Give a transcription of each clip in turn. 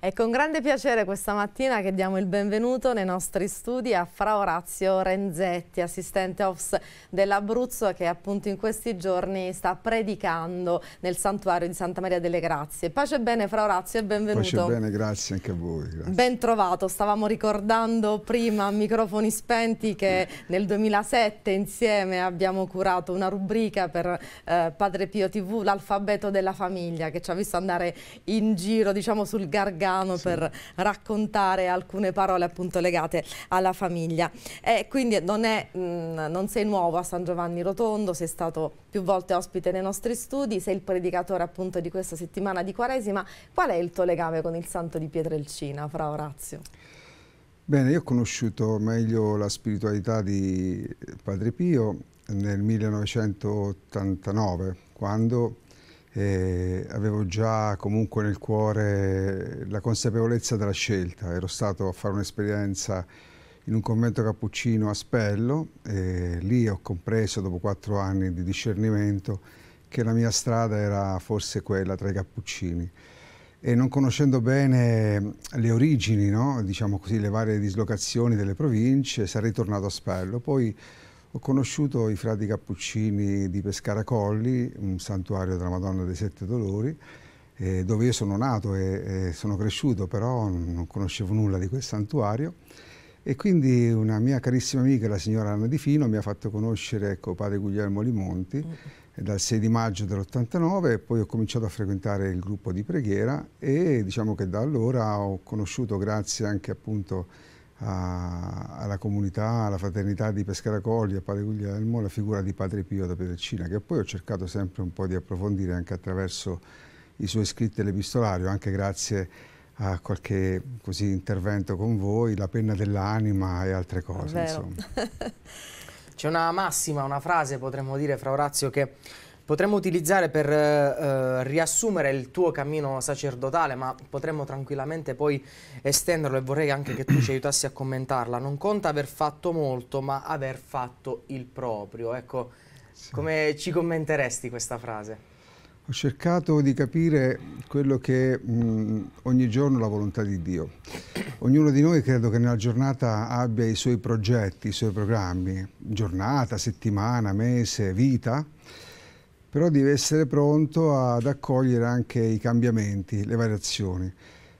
È con grande piacere questa mattina che diamo il benvenuto nei nostri studi a Fra Orazio Renzetti, assistente OFS dell'Abruzzo che appunto in questi giorni sta predicando nel santuario di Santa Maria delle Grazie. Pace e bene Fra Orazio e benvenuto. Pace e bene, grazie anche a voi. Grazie. Ben trovato, stavamo ricordando prima a microfoni spenti che nel 2007 insieme abbiamo curato una rubrica per eh, Padre Pio TV, l'alfabeto della famiglia che ci ha visto andare in giro diciamo sul gargano Milano sì. per raccontare alcune parole appunto legate alla famiglia. E quindi non, è, mh, non sei nuovo a San Giovanni Rotondo, sei stato più volte ospite nei nostri studi, sei il predicatore appunto di questa settimana di Quaresima. Qual è il tuo legame con il santo di Pietrelcina, fra Orazio? Bene, io ho conosciuto meglio la spiritualità di Padre Pio nel 1989, quando eh, avevo già comunque nel cuore la consapevolezza della scelta. Ero stato a fare un'esperienza in un convento cappuccino a Spello, eh, lì ho compreso dopo quattro anni di discernimento che la mia strada era forse quella tra i cappuccini e non conoscendo bene le origini, no? diciamo così, le varie dislocazioni delle province, sarei tornato a Spello. Poi ho conosciuto i frati cappuccini di Pescaracolli, un santuario della Madonna dei Sette Dolori, eh, dove io sono nato e, e sono cresciuto, però non conoscevo nulla di quel santuario. E quindi una mia carissima amica, la signora Anna Di Fino, mi ha fatto conoscere ecco, padre Guglielmo Limonti mm. dal 6 di maggio dell'89 poi ho cominciato a frequentare il gruppo di preghiera e diciamo che da allora ho conosciuto, grazie anche appunto a, alla comunità, alla fraternità di Pescaracogli, a Padre Guglielmo, la figura di Padre Pio da Pietrelcina, che poi ho cercato sempre un po' di approfondire anche attraverso i suoi scritti all'epistolario, anche grazie a qualche così, intervento con voi, la penna dell'anima e altre cose. C'è una massima, una frase potremmo dire fra Orazio che potremmo utilizzare per eh, eh, riassumere il tuo cammino sacerdotale, ma potremmo tranquillamente poi estenderlo e vorrei anche che tu ci aiutassi a commentarla. Non conta aver fatto molto, ma aver fatto il proprio. Ecco, sì. come ci commenteresti questa frase? Ho cercato di capire quello che mh, mm, ogni giorno la volontà di Dio. Ognuno di noi credo che nella giornata abbia i suoi progetti, i suoi programmi, giornata, settimana, mese, vita, però deve essere pronto ad accogliere anche i cambiamenti, le variazioni.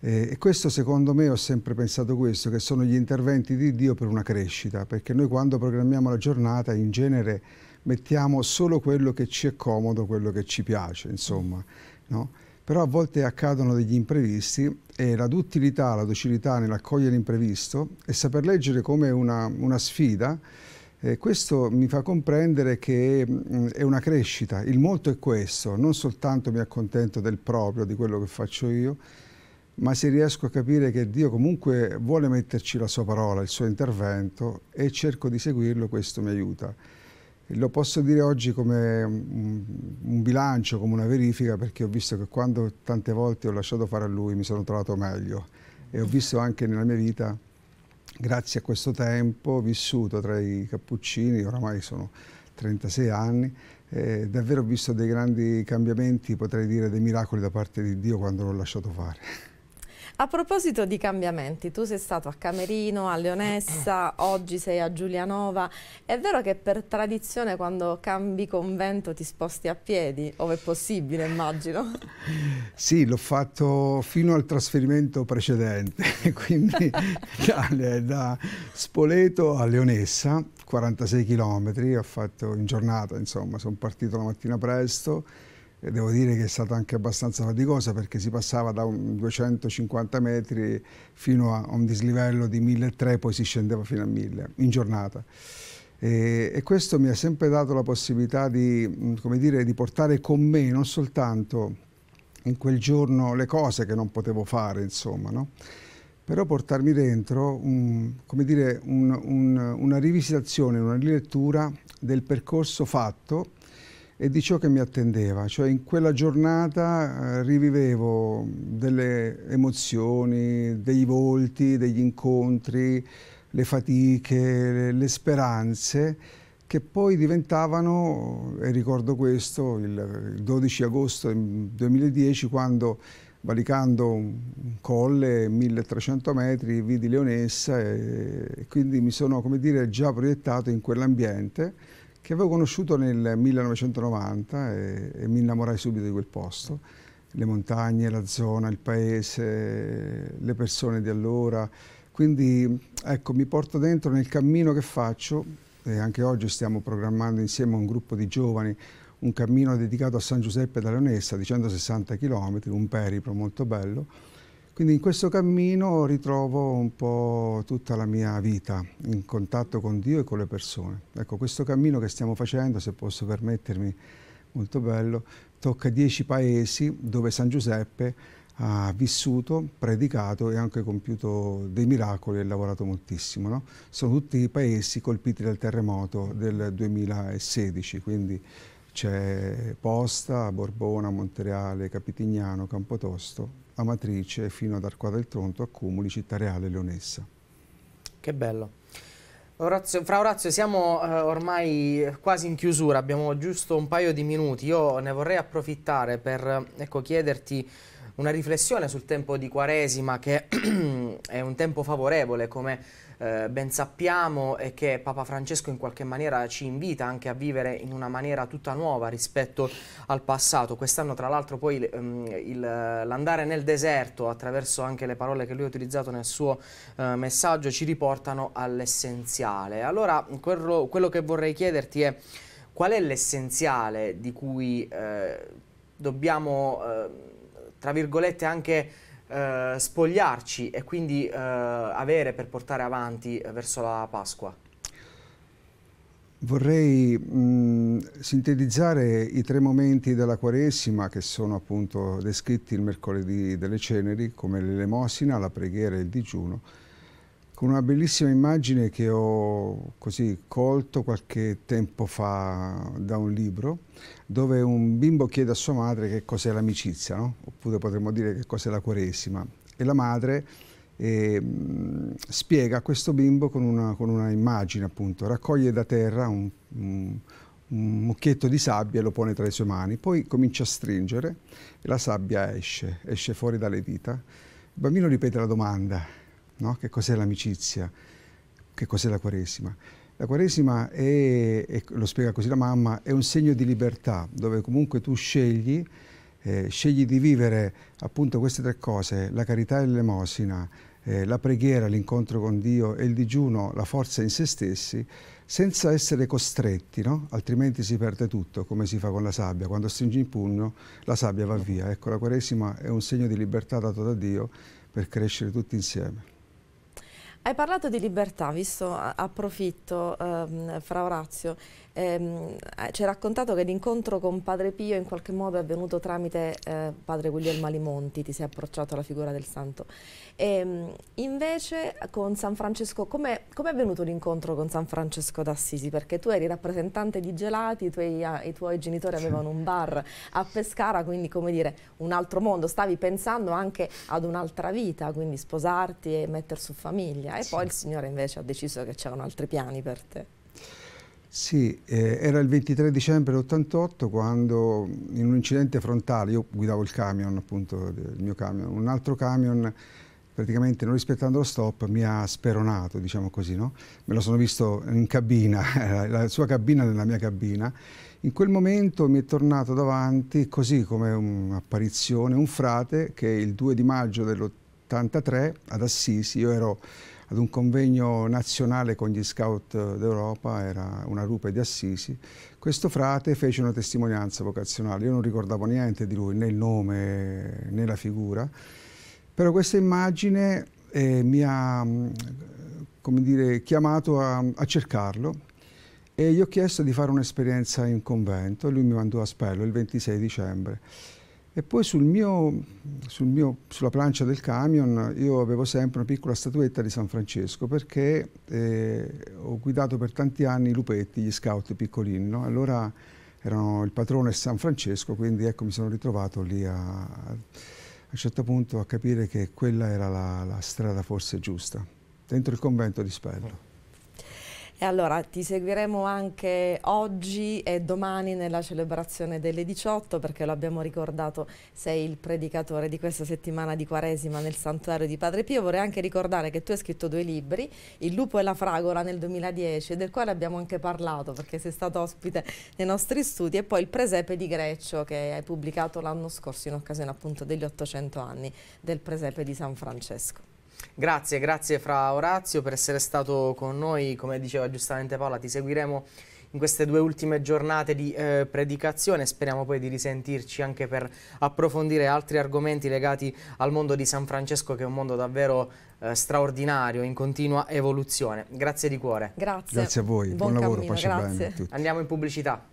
E questo secondo me ho sempre pensato questo, che sono gli interventi di Dio per una crescita, perché noi quando programmiamo la giornata in genere mettiamo solo quello che ci è comodo, quello che ci piace, insomma. No? Però a volte accadono degli imprevisti e la duttilità, la docilità nell'accogliere l'imprevisto e saper leggere come una, una sfida eh, questo mi fa comprendere che mh, mm, è una crescita, il molto è questo, non soltanto mi accontento del proprio, di quello che faccio io, ma se riesco a capire che Dio comunque vuole metterci la sua parola, il suo intervento e cerco di seguirlo, questo mi aiuta. Lo posso dire oggi come un, mm, un bilancio, come una verifica, perché ho visto che quando tante volte ho lasciato fare a Lui mi sono trovato meglio e ho visto anche nella mia vita grazie a questo tempo vissuto tra i cappuccini, oramai sono 36 anni, eh, davvero ho visto dei grandi cambiamenti, potrei dire dei miracoli da parte di Dio quando l'ho lasciato fare. A proposito di cambiamenti, tu sei stato a Camerino, a Leonessa, oggi sei a Giulianova. È vero che per tradizione quando cambi convento ti sposti a piedi, ove è possibile immagino? Sì, l'ho fatto fino al trasferimento precedente, quindi da, da Spoleto a Leonessa, 46 km, ho fatto in giornata, insomma, sono partito la mattina presto e devo dire che è stata anche abbastanza faticosa perché si passava da 250 metri fino a un dislivello di 1.300 poi si scendeva fino a 1.000 in giornata. E, e, questo mi ha sempre dato la possibilità di, mm, come dire, di portare con me non soltanto in quel giorno le cose che non potevo fare, insomma, no? però portarmi dentro un, dire, un, un, una rivisitazione, una rilettura del percorso fatto e di ciò che mi attendeva, cioè in quella giornata eh, rivivevo delle emozioni, dei volti, degli incontri, le fatiche, le speranze che poi diventavano, e ricordo questo, il 12 agosto 2010 quando valicando un colle 1300 metri vidi Leonessa e quindi mi sono come dire già proiettato in quell'ambiente che avevo conosciuto nel 1990 e, e mi innamorai subito di quel posto. Le montagne, la zona, il paese, le persone di allora. Quindi ecco, mi porto dentro nel cammino che faccio e anche oggi stiamo programmando insieme a un gruppo di giovani un cammino dedicato a San Giuseppe da Leonessa di 160 km, un periplo molto bello quindi in questo cammino ritrovo un po' tutta la mia vita in contatto con Dio e con le persone. Ecco, questo cammino che stiamo facendo, se posso permettermi, molto bello, tocca dieci paesi dove San Giuseppe ha vissuto, predicato e anche compiuto dei miracoli e lavorato moltissimo. No? Sono tutti i paesi colpiti dal terremoto del 2016, quindi c'è Posta, Borbona, Montereale, Capitignano, Campotosto, Amatrice fino ad Arqua del Tronto, Accumuli, Città Reale, e Leonessa. Che bello. Orazio, fra Orazio, siamo eh, ormai quasi in chiusura, abbiamo giusto un paio di minuti. Io ne vorrei approfittare per ecco, chiederti una riflessione sul tempo di Quaresima, che è un tempo favorevole, come eh, ben sappiamo e che Papa Francesco in qualche maniera ci invita anche a vivere in una maniera tutta nuova rispetto al passato. Quest'anno tra l'altro poi ehm, l'andare nel deserto attraverso anche le parole che lui ha utilizzato nel suo eh, messaggio ci riportano all'essenziale. Allora quello, quello, che vorrei chiederti è qual è l'essenziale di cui eh, dobbiamo, eh, tra virgolette, anche eh, spogliarci e quindi eh, avere per portare avanti eh, verso la Pasqua? Vorrei mh, mm, sintetizzare i tre momenti della Quaresima che sono appunto descritti il mercoledì delle ceneri come l'elemosina, la preghiera e il digiuno con una bellissima immagine che ho così colto qualche tempo fa da un libro dove un bimbo chiede a sua madre che cos'è l'amicizia, no? oppure potremmo dire che cos'è la quaresima. E la madre eh, spiega a questo bimbo con una, con una, immagine, appunto, raccoglie da terra un, un, un mucchietto di sabbia e lo pone tra le sue mani, poi comincia a stringere e la sabbia esce, esce fuori dalle dita. Il bambino ripete la domanda no? che cos'è l'amicizia, che cos'è la Quaresima. La Quaresima è, è, lo spiega così la mamma, è un segno di libertà, dove comunque tu scegli, eh, scegli di vivere appunto queste tre cose, la carità e l'elemosina, eh, la preghiera, l'incontro con Dio e il digiuno, la forza in se stessi, senza essere costretti, no? altrimenti si perde tutto, come si fa con la sabbia. Quando stringi il pugno, la sabbia va via. Ecco, la Quaresima è un segno di libertà dato da Dio per crescere tutti insieme. Hai parlato di libertà, visto approfitto ehm, fra Orazio, ehm, eh, ci hai raccontato che l'incontro con Padre Pio in qualche modo è avvenuto tramite eh, Padre Guglielmo Alimonti, ti sei approcciato alla figura del santo. E, ehm, invece con San Francesco, come com è avvenuto l'incontro con San Francesco d'Assisi? Perché tu eri rappresentante di gelati, i tuoi, ah, i tuoi genitori avevano un bar a Pescara, quindi come dire un altro mondo, stavi pensando anche ad un'altra vita, quindi sposarti e mettere su famiglia famiglia e sì. poi il Signore invece ha deciso che c'erano altri piani per te. Sì, eh, era il 23 dicembre 88 quando in un incidente frontale, io guidavo il camion appunto, il mio camion, un altro camion praticamente non rispettando lo stop mi ha speronato, diciamo così, no? Me lo sono visto in cabina, la sua cabina nella mia cabina. In quel momento mi è tornato davanti, così come un'apparizione, un frate che il 2 di maggio dell'83 ad Assisi, io ero ad un convegno nazionale con gli scout d'Europa, era una rupe di Assisi, questo frate fece una testimonianza vocazionale, io non ricordavo niente di lui, né il nome né la figura, però questa immagine eh, mi ha mm, dire, chiamato a, a cercarlo e gli ho chiesto di fare un'esperienza in convento, lui mi mandò a Spello il 26 dicembre. E poi sul mio, sul mio, sulla plancia del camion io avevo sempre una piccola statuetta di San Francesco perché eh, ho guidato per tanti anni i lupetti, gli scout piccolini. No? Allora erano il patrone San Francesco, quindi ecco mi sono ritrovato lì a, a un certo punto a capire che quella era la, la strada forse giusta, dentro il convento di Spello. E allora ti seguiremo anche oggi e domani nella celebrazione delle 18 perché lo abbiamo ricordato, sei il predicatore di questa settimana di Quaresima nel santuario di Padre Pio. Vorrei anche ricordare che tu hai scritto due libri, Il lupo e la fragola nel 2010, del quale abbiamo anche parlato perché sei stato ospite nei nostri studi e poi Il presepe di Greccio che hai pubblicato l'anno scorso in occasione appunto degli 800 anni del presepe di San Francesco. Grazie, grazie Fra Orazio per essere stato con noi, come diceva giustamente Paola ti seguiremo in queste due ultime giornate di eh, predicazione. Speriamo poi di risentirci anche per approfondire altri argomenti legati al mondo di San Francesco, che è un mondo davvero eh, straordinario, in continua evoluzione. Grazie di cuore. Grazie. Grazie a voi, buon, buon lavoro, cammino, pace grazie. bene a tutti. Andiamo in pubblicità.